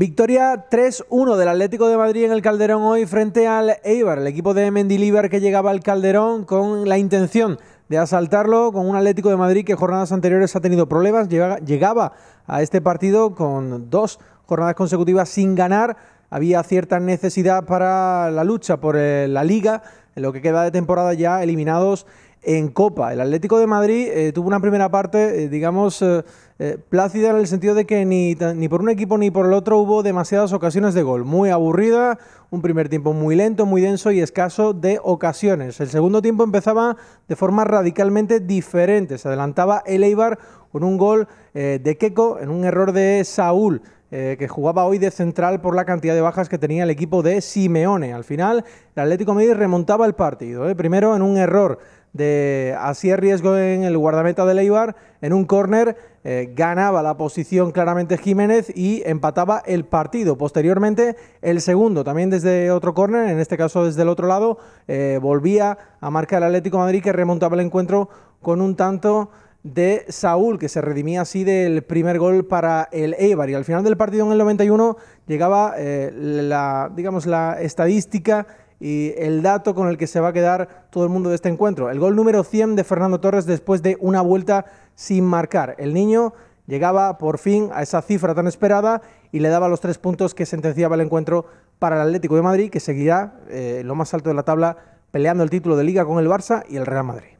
Victoria 3-1 del Atlético de Madrid en el Calderón hoy frente al Eibar, el equipo de Mendilibar que llegaba al Calderón con la intención de asaltarlo con un Atlético de Madrid que jornadas anteriores ha tenido problemas, llegaba a este partido con dos jornadas consecutivas sin ganar, había cierta necesidad para la lucha por eh, la liga, en lo que queda de temporada ya eliminados en Copa. El Atlético de Madrid eh, tuvo una primera parte, eh, digamos, eh, plácida en el sentido de que ni, por un equipo ni por el otro hubo demasiadas ocasiones de gol. Muy aburrida, un primer tiempo muy lento, muy denso y escaso de ocasiones. El segundo tiempo empezaba de forma radicalmente diferente. Se adelantaba el Eibar con un gol de Keco en un error de Saúl. Eh, que jugaba hoy de central por la cantidad de bajas que tenía el equipo de Simeone. Al final, el Atlético Madrid remontaba el partido. Eh, primero en un error de así riesgo en el guardameta de Leibar, en un córner eh, ganaba la posición claramente Jiménez y empataba el partido. Posteriormente, el segundo, también desde otro córner, en este caso desde el otro lado, volvía a marcar el Atlético Madrid que remontaba el encuentro con un tanto de Saúl, que se redimía así del primer gol para el Eibar. Y al final del partido en el 91 llegaba eh, la, digamos, la estadística y el dato con el que se va a quedar todo el mundo de este encuentro. El gol número 100 de Fernando Torres después de una vuelta sin marcar. El niño llegaba por fin a esa cifra tan esperada y le daba los tres puntos que sentenciaba el encuentro para el Atlético de Madrid, que seguirá eh, lo más alto de la tabla peleando el título de liga con el Barça y el Real Madrid.